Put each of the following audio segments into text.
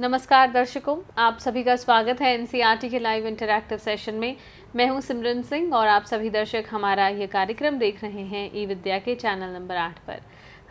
नमस्कार दर्शकों आप सभी का स्वागत है एनसीईआरटी e के लाइव इंटरैक्टिव सेशन में मैं हूं सिमरन सिंह और आप सभी दर्शक हमारा ये कार्यक्रम देख रहे हैं ई विद्या के चैनल नंबर आठ पर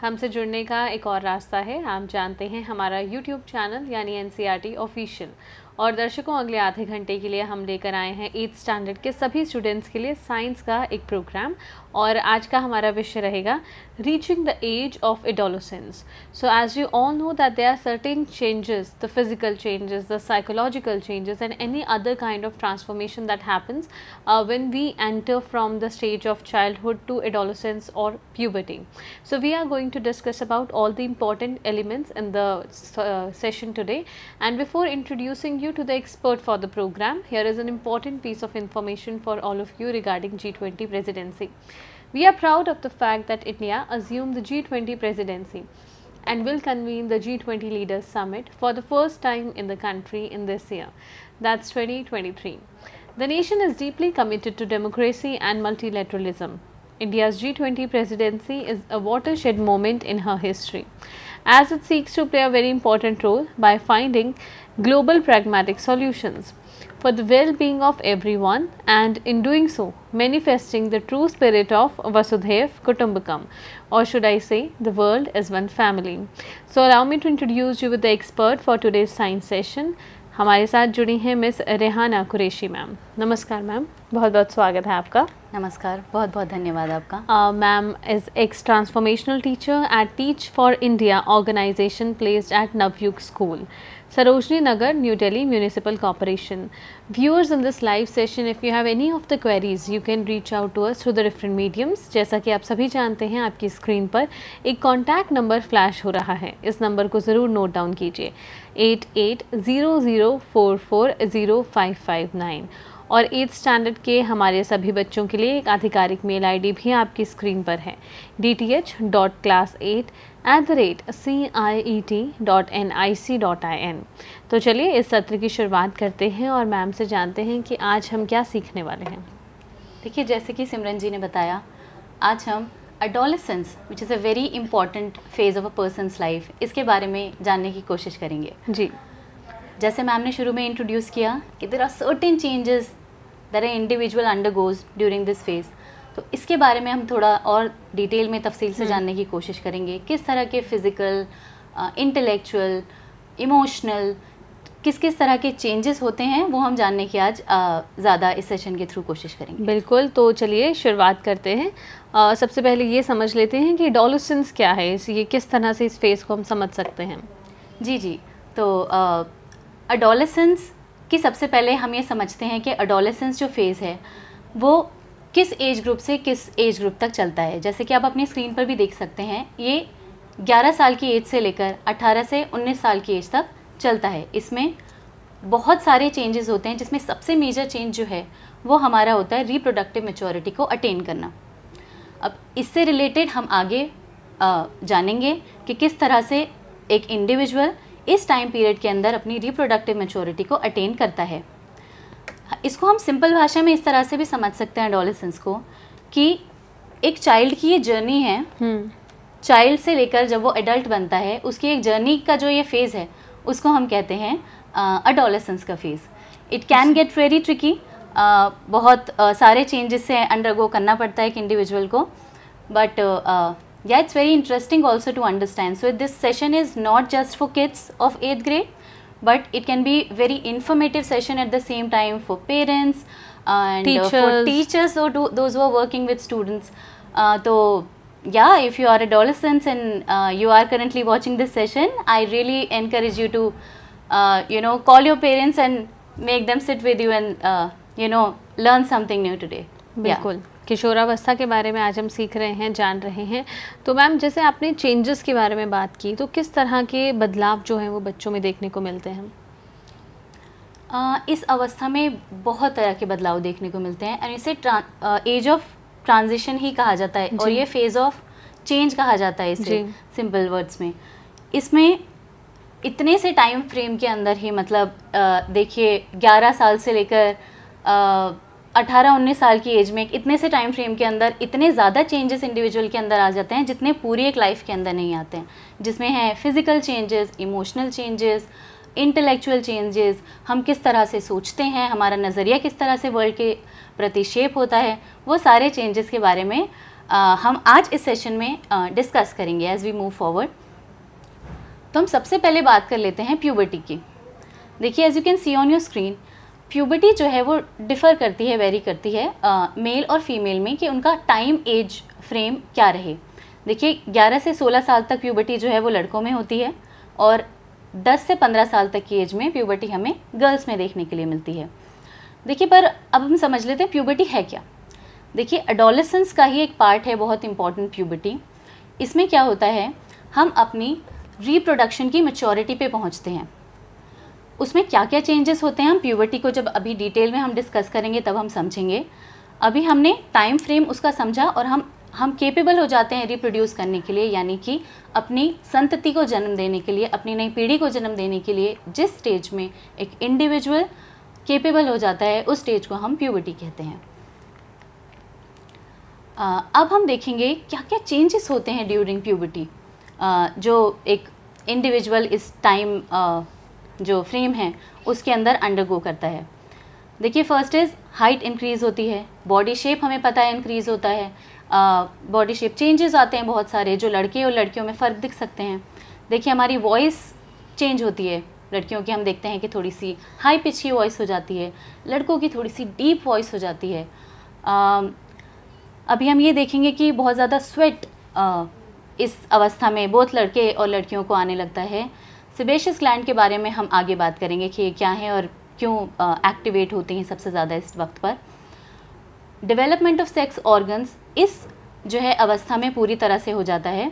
हमसे जुड़ने का एक और रास्ता है आप जानते हैं हमारा यूट्यूब चैनल यानी एन सी ऑफिशियल और दर्शकों अगले आधे घंटे के लिए हम लेकर आए हैं एट्थ स्टैंडर्ड के सभी स्टूडेंट्स के लिए साइंस का एक प्रोग्राम और आज का हमारा विषय रहेगा reaching the age of adolescence so as you all know that they are certain changes the physical changes the psychological changes and any other kind of transformation that happens when we enter from the stage of childhood to adolescence और so so we are going to discuss about all the important elements in the session today and before introducing you to the expert for the program. Here is an important piece of information for all of you regarding G20 presidency. We are proud of the fact that India assumed the G20 presidency and will convene the G20 Leaders Summit for the first time in the country in this year, that's 2023. The nation is deeply committed to democracy and multilateralism. India's G20 presidency is a watershed moment in her history, as it seeks to play a very important role by finding global pragmatic solutions for the well-being of everyone and in doing so manifesting the true spirit of Vasudev Kutumbakam or should I say the world as one family. So allow me to introduce you with the expert for today's science session. हमारे साथ जुड़ी हैं miss Rehana Qureshi ma'am नमस्कार ma'am बहुत बहुत स्वागत है आपका नमस्कार बहुत बहुत धन्यवाद आपका ma'am is ex transformational teacher at Teach For India organisation placed at Navyug school Sarojini Nagar, New Delhi Municipal Corporation. Viewers in this live session, if you have any of the queries, you can reach out to us through the different mediums. जैसा कि आप सभी जानते हैं आपकी screen पर एक contact number flash हो रहा है इस नंबर को ज़रूर नोट डाउन कीजिए eight eight zero zero four four zero five five nine और एट्थ स्टैंडर्ड के हमारे सभी बच्चों के लिए एक आधिकारिक मेल आईडी भी आपकी स्क्रीन पर है D T H dot class eight at the rate C I E T dot N I C dot I N तो चलिए इस सत्र की शुरुआत करते हैं और मैम से जानते हैं कि आज हम क्या सीखने वाले हैं देखिए जैसे कि सिमरन जी ने बताया आज हम adolescence which is a very important phase of a person's life इसके बारे में जानने की कोशिश करेंगे जी जैसे मैम ने शुरू में इंट्रोड्यूस किया कि there are certain changes there a individual undergoes during this phase तो इसके बारे में हम थोड़ा और डिटेल में तफसील से हम्म। जानने की कोशिश करेंगे किस तरह के फ़िज़िकल इंटेलेक्चुअल इमोशनल किस किस तरह के चेंजेस होते हैं वो हम जानने की आज ज़्यादा इस सेशन के थ्रू कोशिश करेंगे बिल्कुल तो चलिए शुरुआत करते हैं आ, सबसे पहले ये समझ लेते हैं कि डोलोसेंस क्या है इस ये किस तरह से इस फेज़ को हम समझ सकते हैं जी जी तो अडोलेसेंस की सबसे पहले हम ये समझते हैं कि अडोलेसेंस जो फेज़ है वो किस एज ग्रुप से किस एज ग्रुप तक चलता है जैसे कि आप अपनी स्क्रीन पर भी देख सकते हैं ये 11 साल की एज से लेकर 18 से 19 साल की एज तक चलता है इसमें बहुत सारे चेंजेस होते हैं जिसमें सबसे मेजर चेंज जो है वो हमारा होता है रिप्रोडक्टिव मेचोरिटी को अटेन करना अब इससे रिलेटेड हम आगे जानेंगे कि किस तरह से एक इंडिविजुअल इस टाइम पीरियड के अंदर अपनी रिप्रोडक्टिव मेचोरिटी को अटेन करता है इसको हम सिंपल भाषा में इस तरह से भी समझ सकते हैं एडोलेसेंस को कि एक चाइल्ड की ये जर्नी है चाइल्ड हम्म। से लेकर जब वो एडल्ट बनता है उसकी एक जर्नी का जो ये फेज़ है उसको हम कहते हैं अडोलेसेंस का phase it can get very tricky बहुत uh, सारे चेंजेस से अंडरगो करना पड़ता है एक इंडिविजुअल को बट या it's very interesting also to understand so this session is not just for kids of eighth grade but it can be very informative session at the same time for parents and teachers. Uh, for teachers or those who are working with students. Uh, so yeah, if you are adolescents and uh, you are currently watching this session, I really encourage you to, uh, you know, call your parents and make them sit with you and, uh, you know, learn something new today. Bilkul. Yeah. किशोरावस्था के बारे में आज हम सीख रहे हैं जान रहे हैं तो मैम जैसे आपने चेंजेस के बारे में बात की तो किस तरह के बदलाव जो हैं वो बच्चों में देखने को मिलते हैं आ, इस अवस्था में बहुत तरह के बदलाव देखने को मिलते हैं एंड इसे एज ऑफ ट्रांजिशन ही कहा जाता है और ये फेज़ ऑफ चेंज कहा जाता है इसे सिंपल वर्ड्स में इसमें इतने से टाइम फ्रेम के अंदर ही मतलब देखिए 11 साल से लेकर अठारह उन्नीस साल की एज में इतने से टाइम फ्रेम के अंदर इतने ज़्यादा चेंजेस इंडिविजुअल के अंदर आ जाते हैं जितने पूरी एक लाइफ के अंदर नहीं आते हैं जिसमें हैं physical changes emotional changes intellectual changes हम किस तरह से सोचते हैं हमारा नज़रिया किस तरह से वर्ल्ड के प्रति शेप होता है वो सारे चेंजेस के बारे में आ, हम आज इस सेशन में डिस्कस करेंगे एज़ वी मूव फॉरवर्ड तो हम सबसे पहले बात कर लेते हैं प्यूबर्टी की देखिए as you can see on your screen puberty जो है वो डिफ़र करती है वेरी करती है मेल और फीमेल में कि उनका टाइम एज फ्रेम क्या रहे देखिए 11 से 16 साल तक प्यूबर्टी जो है वो लड़कों में होती है और 10 से 15 साल तक की एज में प्यूबर्टी हमें गर्ल्स में देखने के लिए मिलती है देखिए पर अब हम समझ लेते हैं प्यूबर्टी है क्या देखिए अडोलसेंस का ही एक पार्ट है बहुत इंपॉर्टेंट प्यूबर्टी इसमें क्या होता है हम अपनी रिप्रोडक्शन की मच्योरिटी पे पहुंचते हैं उसमें क्या क्या चेंजेस होते हैं हम प्यूबर्टी को जब अभी डिटेल में हम डिस्कस करेंगे तब हम समझेंगे अभी हमने टाइम फ्रेम उसका समझा और हम हम केपेबल हो जाते हैं रिप्रोड्यूस करने के लिए यानी कि अपनी संतति को जन्म देने के लिए अपनी नई पीढ़ी को जन्म देने के लिए जिस स्टेज में एक इंडिविजुअल केपेबल हो जाता है उस स्टेज को हम प्यूबर्टी कहते हैं आ, अब हम देखेंगे क्या क्या चेंजेस होते हैं ड्यूरिंग प्यूबर्टी जो एक इंडिविजुअल इस टाइम जो फ्रेम है उसके अंदर अंडरगो करता है देखिए फर्स्ट इज़ हाइट इंक्रीज़ होती है बॉडी शेप हमें पता है इंक्रीज़ होता है बॉडी शेप चेंजेस आते हैं बहुत सारे जो लड़के और लड़कियों में फ़र्क दिख सकते हैं देखिए हमारी वॉइस चेंज होती है लड़कियों की हम देखते हैं कि थोड़ी सी हाई पिच की वॉइस हो जाती है लड़कों की थोड़ी सी डीप वॉइस हो जाती है आ, अभी हम ये देखेंगे कि बहुत ज़्यादा स्वेट आ, इस अवस्था में बहुत लड़के और लड़कियों को आने लगता है सिबेशियस ग्लैंड के बारे में हम आगे बात करेंगे कि ये क्या है और क्यों एक्टिवेट होते हैं सबसे ज़्यादा इस वक्त पर डेवलपमेंट ऑफ सेक्स ऑर्गन्स इस जो है अवस्था में पूरी तरह से हो जाता है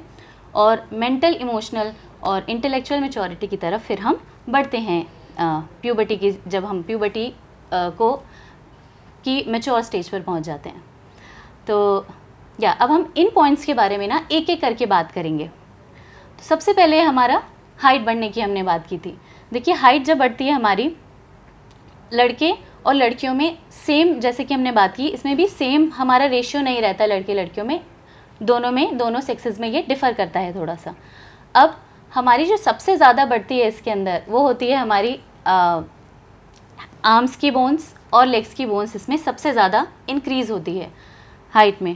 और मेंटल इमोशनल और इंटेलेक्चुअल मेचोरिटी की तरफ फिर हम बढ़ते हैं प्यूबर्टी की जब हम प्यूबर्टी को की मेचोर स्टेज पर पहुंच जाते हैं तो या अब हम इन पॉइंट्स के बारे में ना एक एक करके बात करेंगे तो सबसे पहले हमारा हाइट बढ़ने की हमने बात की थी देखिए हाइट जब बढ़ती है हमारी लड़के और लड़कियों में सेम जैसे कि हमने बात की इसमें भी सेम हमारा रेशियो नहीं रहता लड़के लड़कियों में दोनों में दोनों सेक्सेस में ये डिफ़र करता है थोड़ा सा अब हमारी जो सबसे ज़्यादा बढ़ती है इसके अंदर वो होती है हमारी आ, आर्म्स की बोन्स और लेग्स की बोन्स इसमें सबसे ज़्यादा इंक्रीज़ होती है हाइट में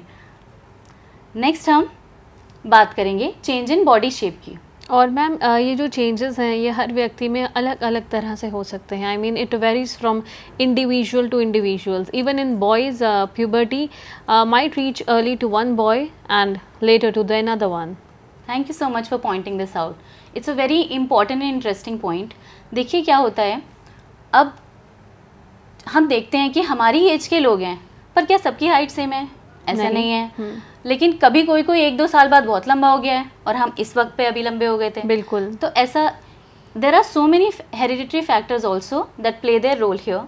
नेक्स्ट हम बात करेंगे चेंज इन बॉडी शेप की और मैम ये जो चेंजेस हैं ये हर व्यक्ति में अलग अलग तरह से हो सकते हैं I mean it varies from individual to individuals even in boys puberty might reach early to one boy and later to the another one thank you so much for pointing this out it's a very important and interesting point देखिए क्या होता है अब हम देखते हैं कि हमारी एज के लोग हैं पर क्या सबकी हाइट सेम है ऐसा नहीं, नहीं है हम्म। लेकिन कभी कोई कोई एक दो साल बाद बहुत लंबा हो गया है और हम इस वक्त पे अभी लंबे हो गए थे बिल्कुल तो ऐसा there are so many hereditary factors also that play their role here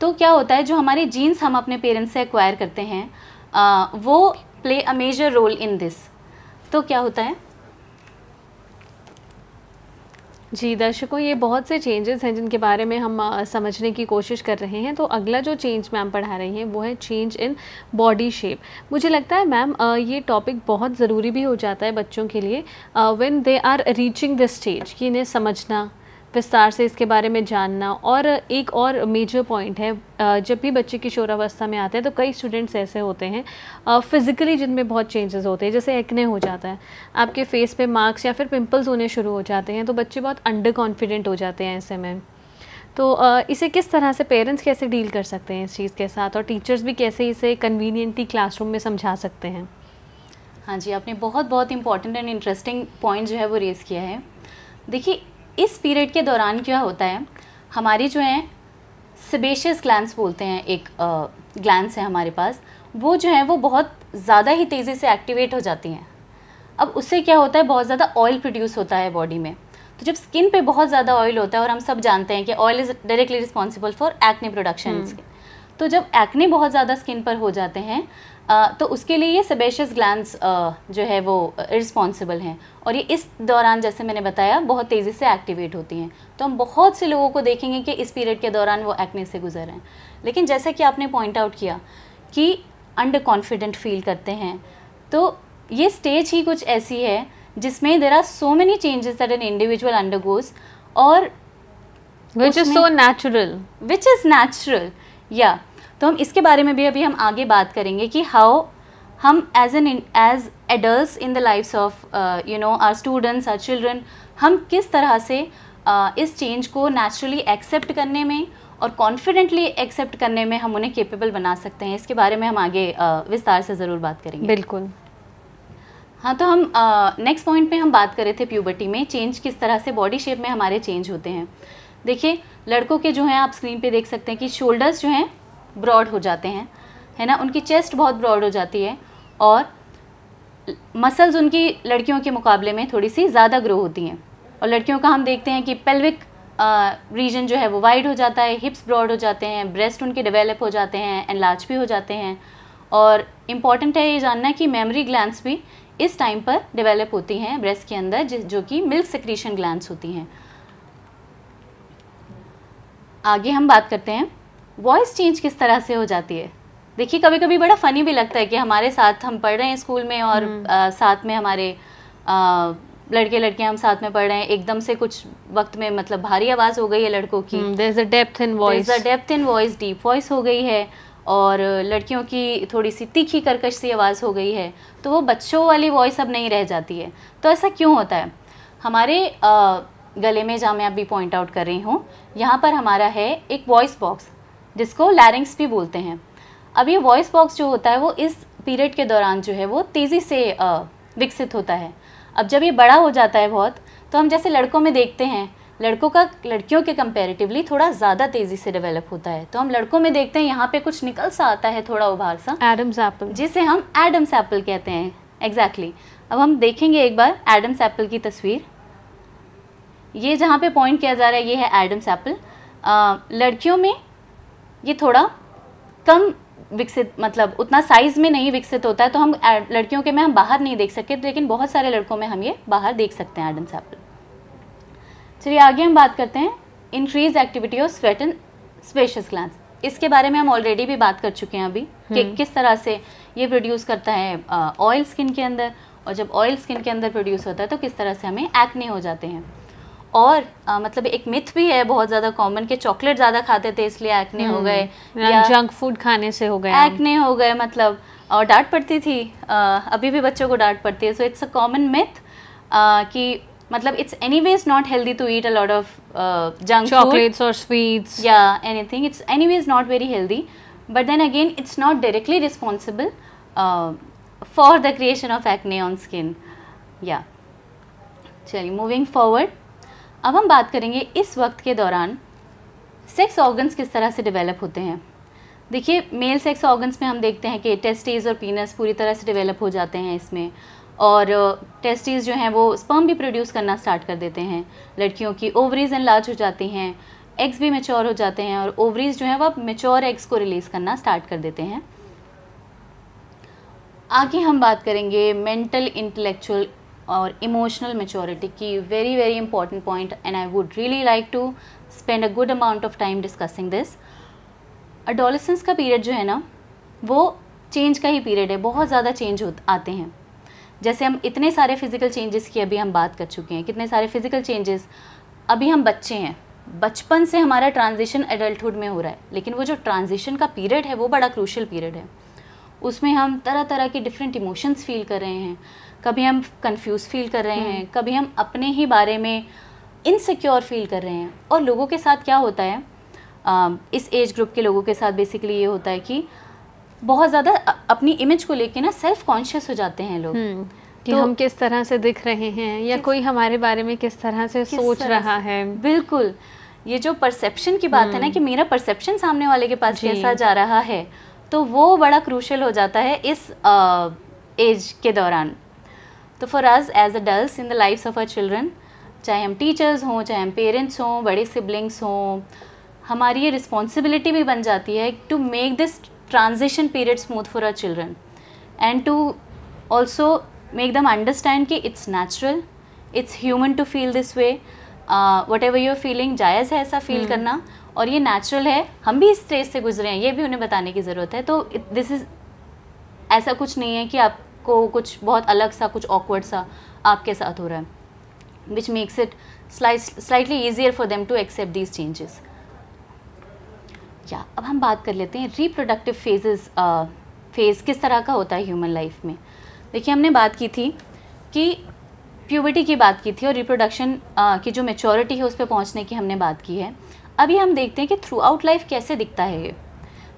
तो क्या होता है जो हमारे जीन्स हम अपने पेरेंट्स से एक्वायर करते हैं आ, वो play a major role in this तो क्या होता है जी दर्शकों ये बहुत से चेंजेस हैं जिनके बारे में हम समझने की कोशिश कर रहे हैं तो अगला जो चेंज मैम पढ़ा रही हैं वो है चेंज इन बॉडी शेप मुझे लगता है मैम ये टॉपिक बहुत ज़रूरी भी हो जाता है बच्चों के लिए when they are reaching this stage कि इन्हें समझना विस्तार से इसके बारे में जानना और एक और मेजर पॉइंट है जब भी बच्चे किशोरावस्था में आते हैं तो कई स्टूडेंट्स ऐसे होते हैं फिज़िकली जिनमें बहुत चेंजेस होते हैं जैसे एक्ने हो जाता है आपके फेस पे मार्क्स या फिर पिंपल्स होने शुरू हो जाते हैं तो बच्चे बहुत अंडर कॉन्फिडेंट हो जाते हैं ऐसे में तो इसे किस तरह से पेरेंट्स कैसे डील कर सकते हैं इस चीज़ के साथ और टीचर्स भी कैसे इसे कन्वीनियंटली क्लासरूम में समझा सकते हैं हाँ जी आपने बहुत बहुत इंपॉर्टेंट एंड इंटरेस्टिंग पॉइंट जो है वो रेज़ किया है देखिए इस पीरियड के दौरान क्या होता है हमारी जो है सबेशियस ग्लैंड बोलते हैं एक ग्लैंड है हमारे पास वो जो है वो बहुत ज़्यादा ही तेज़ी से एक्टिवेट हो जाती हैं अब उससे क्या होता है बहुत ज़्यादा ऑयल प्रोड्यूस होता है बॉडी में तो जब स्किन पे बहुत ज़्यादा ऑयल होता है और हम सब जानते हैं कि oil is directly responsible for acne production तो जब एक्ने बहुत ज़्यादा स्किन पर हो जाते हैं तो उसके लिए ये सबेशस ग्लैंड जो है वो रिस्पॉन्सिबल हैं और ये इस दौरान जैसे मैंने बताया बहुत तेज़ी से एक्टिवेट होती हैं तो हम बहुत से लोगों को देखेंगे कि इस पीरियड के दौरान वो एक्ने से गुजर रहे हैं लेकिन जैसा कि आपने पॉइंट आउट किया कि अंडर कॉन्फिडेंट फील करते हैं तो ये स्टेज ही कुछ ऐसी है जिसमें there are so many changes that an individual undergoes और which is so natural which is natural या तो हम इसके बारे में भी अभी हम आगे बात करेंगे कि हाउ हम as an as adult in the lives of you know our students our children हम किस तरह से uh, इस चेंज को नेचुरली एक्सेप्ट करने में और कॉन्फिडेंटली एक्सेप्ट करने में हम उन्हें केपेबल बना सकते हैं इसके बारे में हम आगे uh, विस्तार से ज़रूर बात करेंगे बिल्कुल हाँ तो हम नेक्स्ट uh, पॉइंट पे हम बात कर रहे थे प्यूबर्टी में चेंज किस तरह से बॉडी शेप में हमारे चेंज होते हैं देखिए लड़कों के जो हैं आप स्क्रीन पे देख सकते हैं कि शोल्डर्स जो हैं ब्रॉड हो जाते हैं है ना उनकी चेस्ट बहुत ब्रॉड हो जाती है और मसल्स उनकी लड़कियों के मुकाबले में थोड़ी सी ज़्यादा ग्रो होती हैं और लड़कियों का हम देखते हैं कि पेल्विक रीजन जो है वो वाइड हो जाता है हिप्स ब्रॉड हो जाते हैं ब्रेस्ट उनके डेवलप हो जाते हैं एनलार्ज भी हो जाते हैं और इम्पॉर्टेंट है ये जानना कि मेमरी ग्लैंड्स भी इस टाइम पर डेवलप होती हैं ब्रेस्ट के अंदर जो कि मिल्क सिक्रीशन ग्लैंड्स होती हैं आगे हम बात करते हैं वॉइस चेंज किस तरह से हो जाती है देखिए कभी कभी बड़ा फ़नी भी लगता है कि हमारे साथ हम पढ़ रहे हैं स्कूल में और आ, हम्म। साथ में हमारे आ, लड़के लड़के हम साथ में पढ़ रहे हैं एकदम से कुछ वक्त में मतलब भारी आवाज़ हो गई है लड़कों की depth in voice depth in voice deep voice हो गई है और लड़कियों की थोड़ी सी तीखी करकश सी आवाज़ हो गई है तो वो बच्चों वाली वॉइस अब नहीं रह जाती है तो ऐसा क्यों होता है हमारे आ, गले में जहाँ मैं अभी पॉइंट आउट कर रही हूँ यहाँ पर हमारा है एक वॉइस बॉक्स जिसको लैरिंग्स भी बोलते हैं अब ये वॉइस बॉक्स जो होता है वो इस पीरियड के दौरान जो है वो तेज़ी से विकसित होता है अब जब ये बड़ा हो जाता है बहुत तो हम जैसे लड़कों में देखते हैं लड़कों का लड़कियों के कंपैरेटिवली थोड़ा ज़्यादा तेज़ी से डेवलप होता है तो हम लड़कों में देखते हैं यहाँ पे कुछ निकल सा आता है थोड़ा उभार सा एडम्स एप्पल जिसे हम एडम्स एप्पल कहते हैं एग्जैक्टली exactly. अब हम देखेंगे एक बार एडम्स एप्पल की तस्वीर ये जहाँ पे पॉइंट किया जा रहा है ये है एडम्स एप्पल लड़कियों में ये थोड़ा कम विकसित मतलब उतना साइज़ में नहीं विकसित होता है तो हम लड़कियों के में हम बाहर नहीं देख सकते लेकिन बहुत सारे लड़कों में हम ये बाहर देख सकते हैं एडन सैपल चलिए आगे हम बात करते हैं increase activity of sweat and sebaceous glands इसके बारे में हम ऑलरेडी भी बात कर चुके हैं अभी कि हम्म। किस तरह से ये प्रोड्यूस करता है ऑयल uh, स्किन के अंदर और जब ऑयल स्किन के अंदर प्रोड्यूस होता है तो किस तरह से हमें एक्ने हो जाते हैं और आ, मतलब एक मिथ भी है बहुत ज़्यादा कॉमन कि चॉकलेट ज़्यादा खाते थे इसलिए एक्ने हो हम्म, गए या जंक फूड खाने से हो गए एक्ने हो गए मतलब और डांट पड़ती थी आ, अभी भी बच्चों को डांट पड़ती है so it's a common myth कि मतलब it's anyways not healthy to eat a lot of junk chocolates और स्वीट्स या anything it's anyways not very healthy but then again it's not directly responsible for the creation of acne on skin या चलिए moving forward अब हम बात करेंगे इस वक्त के दौरान सेक्स ऑर्गन्स किस तरह से डेवलप होते हैं देखिए मेल सेक्स ऑर्गन्स में हम देखते हैं कि टेस्टीज़ और पीनस पूरी तरह से डेवलप हो जाते हैं इसमें और टेस्टीज़ जो हैं वो स्पर्म भी प्रोड्यूस करना स्टार्ट कर देते हैं लड़कियों की ओवरीज एनलार्ज हो जाती हैं एग्स भी मेच्योर हो जाते हैं और ओवरीज जो हैं वह मेच्योर एग्स को रिलीज़ करना स्टार्ट कर देते हैं आगे हम बात करेंगे मेंटल इंटेलेक्चुअल और इमोशनल मेचोरिटी की very very important point and I would really like to spend a good amount of time discussing this adolescence का पीरियड जो है ना वो चेंज का ही पीरियड है बहुत ज़्यादा चेंज आते हैं जैसे हम इतने सारे फिज़िकल चेंजेस की अभी हम बात कर चुके हैं कितने सारे फिज़िकल चेंजेस अभी हम बच्चे हैं बचपन से हमारा ट्रांजिशन एडल्टहुड में हो रहा है लेकिन वो जो ट्रांजिशन का पीरियड है वो बड़ा क्रूशल पीरियड है उसमें हम तरह तरह के डिफरेंट इमोशंस फील कर रहे हैं कभी हम कंफ्यूज फील कर रहे हैं हम्म। कभी हम अपने ही बारे में इनसिक्योर फील कर रहे हैं और लोगों के साथ क्या होता है आ, इस एज ग्रुप के लोगों के साथ बेसिकली ये होता है कि बहुत ज़्यादा अपनी इमेज को लेके ना सेल्फ कॉन्शियस हो जाते हैं लोग हम्म, कि तो, हम किस तरह से दिख रहे हैं या कोई हमारे बारे में किस तरह से किस सोच रहा है बिल्कुल ये जो परसेप्शन की बात है ना हम्म। कि मेरा परसेप्शन सामने वाले के पास कैसा जा रहा है तो वो बड़ा क्रूशल हो जाता है इस आ, एज के दौरान तो for us as adult in the life of our children चाहे हम टीचर्स हों चाहे हम पेरेंट्स हों बड़े सिबलिंग्स हों हमारी ये रिस्पॉन्सिबिलिटी भी बन जाती है to make this transition period smooth for our children and to also make them understand कि it's natural it's human to feel this way whatever you're feeling जायज़ है ऐसा फील hmm. करना और ये नेचुरल है हम भी इस स्टेज से गुजरे हैं ये भी उन्हें बताने की ज़रूरत है तो दिस इज़ ऐसा कुछ नहीं है कि आप को कुछ बहुत अलग सा कुछ ऑकवर्ड सा आपके साथ हो रहा है which makes it slightly easier for them to accept these changes या अब हम बात कर लेते हैं रिप्रोडक्टिव फेजेस फेज़ किस तरह का होता है ह्यूमन लाइफ में देखिए हमने बात की थी कि प्यूबर्टी की बात की थी और रिप्रोडक्शन uh, की जो मेचोरिटी है उस पर पहुँचने की हमने बात की है अभी हम देखते हैं कि थ्रू आउट लाइफ कैसे दिखता है ये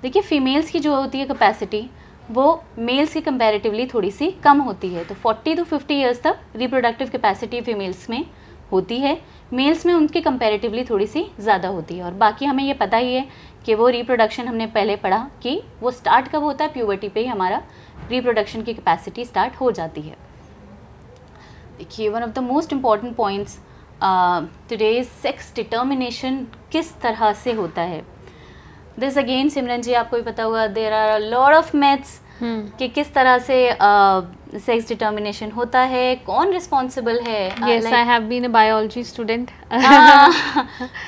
देखिए फीमेल्स की जो होती है कैपेसिटी वो मेल्स की कंपैरेटिवली थोड़ी सी कम होती है तो 40 टू 50 इयर्स तक रिप्रोडक्टिव कैपेसिटी फीमेल्स में होती है मेल्स में उनकी कंपैरेटिवली थोड़ी सी ज़्यादा होती है और बाकी हमें ये पता ही है कि वो रिप्रोडक्शन हमने पहले पढ़ा कि वो स्टार्ट कब होता है प्यूबर्टी पे ही हमारा रिप्रोडक्शन की कैपेसिटी स्टार्ट हो जाती है देखिए one of the most important points today sex determination किस तरह से होता है दिस अगेन सिमरन जी आपको भी पता होगा there are lot of myths कि किस तरह से सेक्स डिटर्मिनेशन होता है कौन रिस्पॉन्सिबल है yes I have been a biology student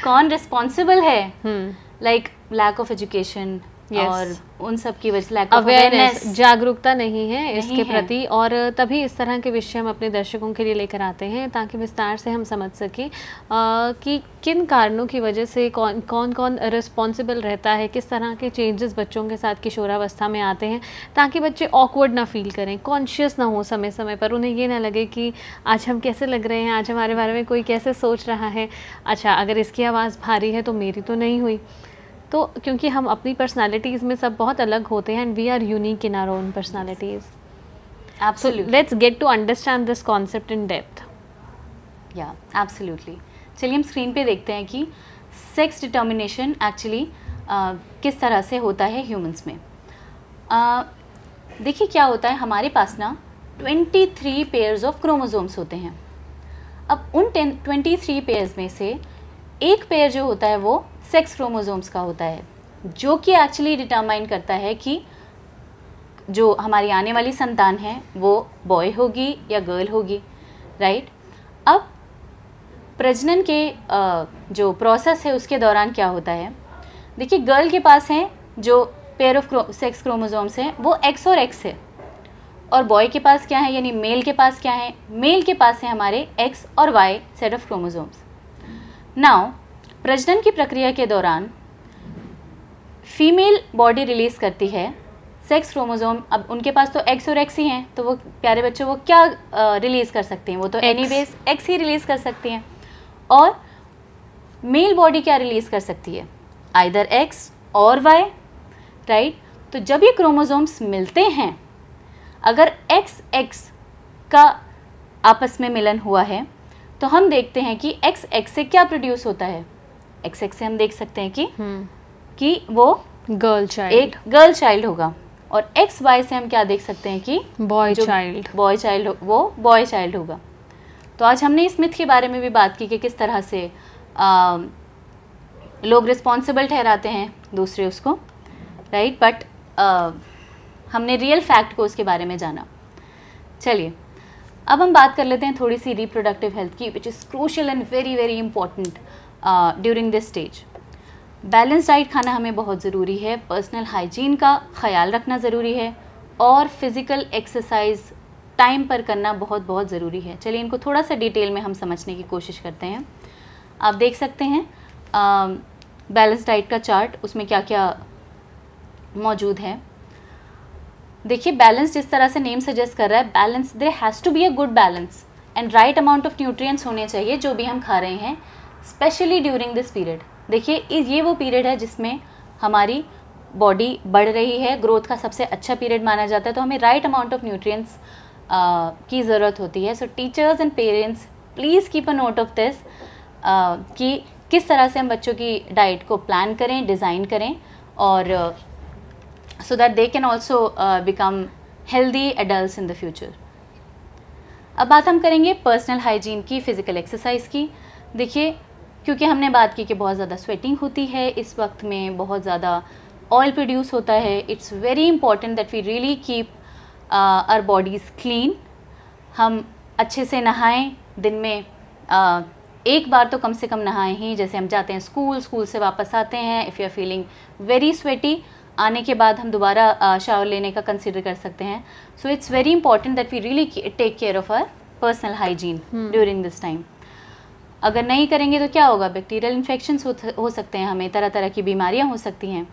कौन रिस्पॉन्सिबल है like lack of education yes. और उन सब की वजह अवेयरनेस जागरूकता नहीं है नहीं इसके प्रति और तभी इस तरह के विषय हम अपने दर्शकों के लिए लेकर आते हैं ताकि विस्तार से हम समझ सकें कि किन कारणों की वजह से कौन कौन कौन रिस्पॉन्सिबल रहता है किस तरह के चेंजेस बच्चों के साथ किशोरावस्था में आते हैं ताकि बच्चे ऑकवर्ड ना फील करें कॉन्शियस ना हो समय समय पर उन्हें ये ना लगे कि आज हम कैसे लग रहे हैं आज हमारे बारे में कोई कैसे सोच रहा है अच्छा अगर इसकी आवाज़ भारी है तो मेरी तो नहीं हुई तो क्योंकि हम अपनी पर्सनालिटीज़ में सब बहुत अलग होते हैं and we are unique in our own personalities absolutely let's get to understand this concept in depth या yeah चलिए हम स्क्रीन पे देखते हैं कि सेक्स डिटर्मिनेशन एक्चुअली किस तरह से होता है ह्यूमंस में देखिए क्या होता है हमारे पास ना 23 थ्री पेयर्स ऑफ क्रोमोजोम्स होते हैं अब उन 23 पेयर्स में से एक पेयर जो होता है वो सेक्स क्रोमोसोम्स का होता है जो कि एक्चुअली डिटरमाइन करता है कि जो हमारी आने वाली संतान है वो बॉय होगी या गर्ल होगी राइट अब प्रजनन के जो प्रोसेस है उसके दौरान क्या होता है देखिए गर्ल के पास हैं जो पेयर ऑफ क्रो, सेक्स क्रोमोसोम्स हैं वो एक्स और एक्स है और बॉय के पास क्या है यानी मेल के पास क्या है मेल के पास है हमारे एक्स और Y set of chromosomes now प्रजनन की प्रक्रिया के दौरान फीमेल बॉडी रिलीज़ करती है सेक्स क्रोमोजोम अब उनके पास तो एक्स और एक्स ही हैं तो वो प्यारे बच्चों वो क्या रिलीज़ कर सकते हैं वो तो एनी बेस एक्स ही रिलीज़ कर सकती हैं और मेल बॉडी क्या रिलीज़ कर सकती है आइदर एक्स और वाई राइट तो जब ये क्रोमोजोम्स मिलते हैं अगर एक्स एक्स का आपस में मिलन हुआ है तो हम देखते हैं कि एक्स एक्स से क्या प्रोड्यूस होता है एक्स एक्स से हम देख सकते हैं कि हम्म। कि वो गर्ल चाइल्ड एक गर्ल चाइल्ड होगा और एक्स वाई से हम क्या देख सकते हैं कि बॉय चाइल्ड बॉय चाइल्ड वो बॉय चाइल्ड होगा तो आज हमने इस मिथ के बारे में भी बात की कि किस तरह से आ, लोग रिस्पॉन्सिबल ठहराते हैं दूसरे उसको राइट बट हमने रियल फैक्ट को उसके बारे में जाना चलिए अब हम बात कर लेते हैं थोड़ी सी रिप्रोडक्टिव हेल्थ की which is crucial and very very important during this stage balance diet खाना हमें बहुत ज़रूरी है पर्सनल हाइजीन का ख्याल रखना ज़रूरी है और फिज़िकल एक्सरसाइज टाइम पर करना बहुत बहुत ज़रूरी है चलिए इनको थोड़ा सा डिटेल में हम समझने की कोशिश करते हैं आप देख सकते हैं बैलेंस डाइट का चार्ट उसमें क्या क्या मौजूद है देखिए बैलेंस जिस तरह से नेम सजेस्ट कर रहा है balance there has to be a good balance and right amount of nutrients होने चाहिए जो भी हम खा रहे हैं स्पेशली ड्यूरिंग दिस पीरियड देखिए ये वो पीरियड है जिसमें हमारी बॉडी बढ़ रही है ग्रोथ का सबसे अच्छा पीरियड माना जाता है तो हमें राइट अमाउंट ऑफ न्यूट्रिएंट्स की ज़रूरत होती है so teachers and parents please keep a note of this कि किस तरह से हम बच्चों की डाइट को प्लान करें डिज़ाइन करें और so that they can also become healthy adult in the future अब बात हम करेंगे पर्सनल हाइजीन की फ़िज़िकल एक्सरसाइज की देखिए क्योंकि हमने बात की कि बहुत ज़्यादा स्वेटिंग होती है इस वक्त में बहुत ज़्यादा ऑयल प्रोड्यूस होता है it's very important that we really keep our bodies clean हम अच्छे से नहाएं दिन में uh, एक बार तो कम से कम नहाएं ही जैसे हम जाते हैं स्कूल स्कूल से वापस आते हैं if you are feeling very sweaty आने के बाद हम दोबारा शावर uh, लेने का कंसिडर कर सकते हैं so it's very important that we really take care of our personal hygiene during this time अगर नहीं करेंगे तो क्या होगा बैक्टीरियल इन्फेक्शन हो, हो सकते हैं हमें तरह तरह की बीमारियाँ हो सकती हैं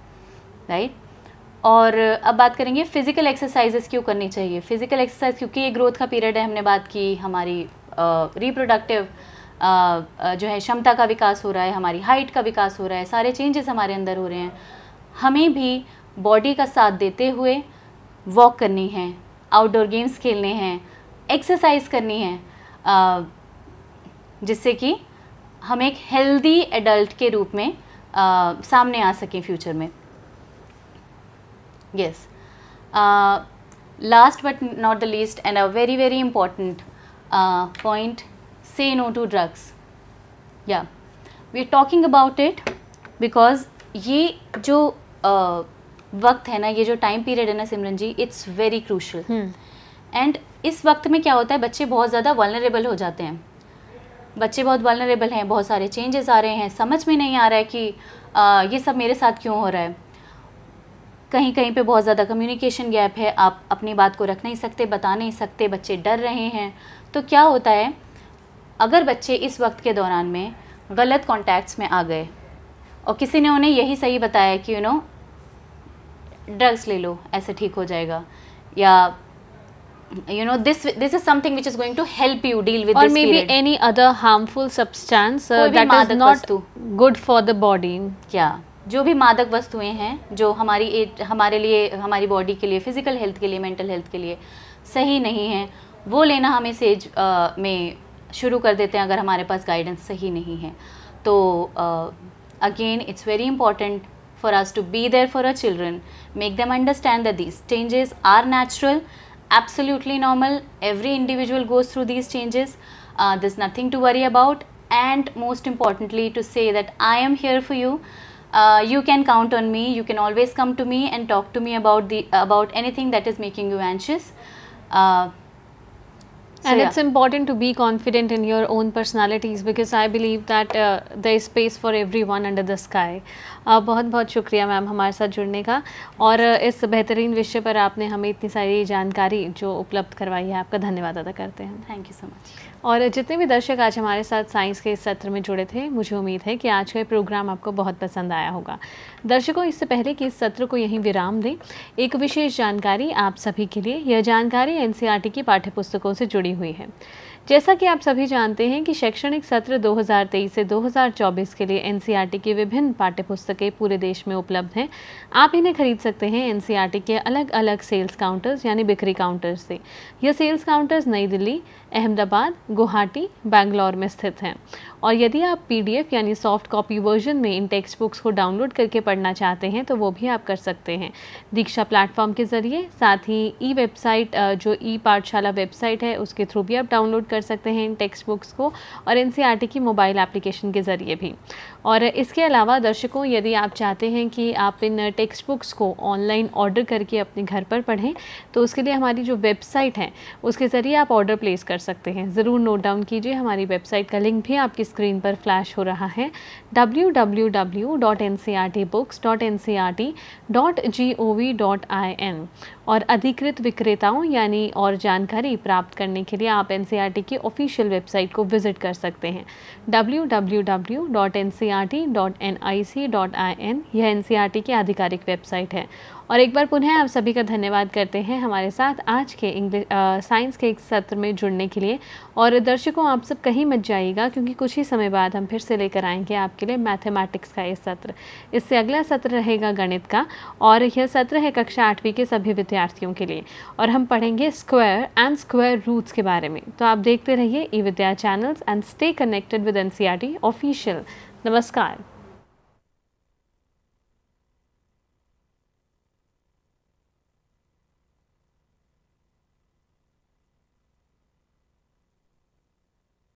राइट और अब बात करेंगे फ़िज़िकल एक्सरसाइजेस क्यों करनी चाहिए फ़िज़िकल एक्सरसाइज क्योंकि ये ग्रोथ का पीरियड है हमने बात की हमारी रिप्रोडक्टिव जो है क्षमता का विकास हो रहा है हमारी हाइट का विकास हो रहा है सारे चेंजेस हमारे अंदर हो रहे हैं हमें भी बॉडी का साथ देते हुए वॉक करनी है आउटडोर गेम्स खेलने हैं एक्सरसाइज करनी है जिससे कि हम एक हेल्दी एडल्ट के रूप में आ, सामने आ सकें फ्यूचर में yes last but not the least and a very very important point say no to drugs या we are talking about it because ये जो uh, वक्त है ना ये जो टाइम पीरियड है ना Simran ji it's very crucial and इस वक्त में क्या होता है बच्चे बहुत ज़्यादा वनरेबल हो जाते हैं बच्चे बहुत वालनरेबल हैं बहुत सारे चेंजेस आ रहे हैं समझ में नहीं आ रहा है कि आ, ये सब मेरे साथ क्यों हो रहा है कहीं कहीं पे बहुत ज़्यादा कम्युनिकेशन गैप है आप अपनी बात को रख नहीं सकते बता नहीं सकते बच्चे डर रहे हैं तो क्या होता है अगर बच्चे इस वक्त के दौरान में गलत कॉन्टैक्ट्स में आ गए और किसी ने उन्हें यही सही बताया कि यू नो ड्रग्स ले लो ऐसे ठीक हो जाएगा या you know this this is something which is going to help you deal with or this maybe period. any other harmful substance uh, that is not vastu. good for the body yeah जो भी मादक वस्तुएं हैं जो हमारी as हमारे लिए हमारी बॉडी के लिए फिजिकल हेल्थ के लिए मेंटल हेल्थ के लिए सही नहीं है वो लेना हमें सेज आ, में शुरू कर देते हैं अगर हमारे पास गाइडेंस सही नहीं है तो again it's very important for us to be there for a children make them understand that these changes are natural absolutely normal. Every individual goes through these changes. Uh, there's nothing to worry about and most importantly to say that I am here for you. Uh, you can count on me. You can always come to me and talk to me about the about anything that is making you anxious. Uh, So, and yeah. it's important to be confident in your own personalities because I believe that uh, there is space for everyone under the sky. Uh, बहुत बहुत शुक्रिया ma'am हमारे साथ जुड़ने का और uh, इस बेहतरीन विषय पर आपने हमें इतनी सारी जानकारी जो उपलब्ध करवाई है आपका धन्यवाद अदा करते हैं थैंक यू सो मच और जितने भी दर्शक आज हमारे साथ साइंस के इस सत्र में जुड़े थे मुझे उम्मीद है कि आज का ये प्रोग्राम आपको बहुत पसंद आया होगा दर्शकों इससे पहले कि इस सत्र को यहीं विराम दें एक विशेष जानकारी आप सभी के लिए यह जानकारी एन की पाठ्यपुस्तकों से जुड़ी हुई है जैसा कि आप सभी जानते हैं कि शैक्षणिक सत्र 2023 से 2024 के लिए एन की विभिन्न पाठ्यपुस्तकें पूरे देश में उपलब्ध हैं आप इन्हें खरीद सकते हैं एन के अलग अलग सेल्स काउंटर्स यानी बिक्री काउंटर्स से यह सेल्स काउंटर्स नई दिल्ली अहमदाबाद गुवाहाटी बैंगलोर में स्थित हैं और यदि आप पीडीएफ यानी सॉफ्ट कॉपी वर्जन में इन टेक्स्ट बुक्स को डाउनलोड करके पढ़ना चाहते हैं तो वो भी आप कर सकते हैं दीक्षा प्लेटफॉर्म के ज़रिए साथ ही ई वेबसाइट जो ई पाठशाला वेबसाइट है उसके थ्रू भी आप डाउनलोड कर सकते हैं इन टेक्स्ट बुक्स को और एन की मोबाइल एप्लीकेशन के ज़रिए भी और इसके अलावा दर्शकों यदि आप चाहते हैं कि आप इन टेक्स्ट बुक्स को ऑनलाइन ऑर्डर करके अपने घर पर पढ़ें तो उसके लिए हमारी जो वेबसाइट है उसके ज़रिए आप ऑर्डर प्लेस कर सकते हैं ज़रूर नोट डाउन कीजिए हमारी वेबसाइट का लिंक भी आपकी स्क्रीन पर फ्लैश हो रहा है www.ncrtbooks.ncrt.gov.in और अधिकृत विक्रेताओं यानी और जानकारी प्राप्त करने के लिए आप एन e की ऑफिशियल वेबसाइट को विजिट कर सकते हैं www.ncrt.nic.in e यह एन e की आधिकारिक वेबसाइट है और एक बार पुनः आप सभी का धन्यवाद करते हैं हमारे साथ आज के इंग्लिश साइंस के एक सत्र में जुड़ने के लिए और दर्शकों आप सब कहीं मत जाइएगा क्योंकि कुछ ही समय बाद हम फिर से लेकर आएंगे आपके लिए मैथमेटिक्स का ये सत्र इससे अगला सत्र रहेगा गणित का और यह सत्र है कक्षा आठवीं के सभी विद्यार्थी विद्यार्थियों के लिए और हम पढ़ेंगे स्क्वायर एंड स्क्वायर रूट्स के बारे में तो आप देखते रहिए e Vidya channels and stay connected with N official नमस्कार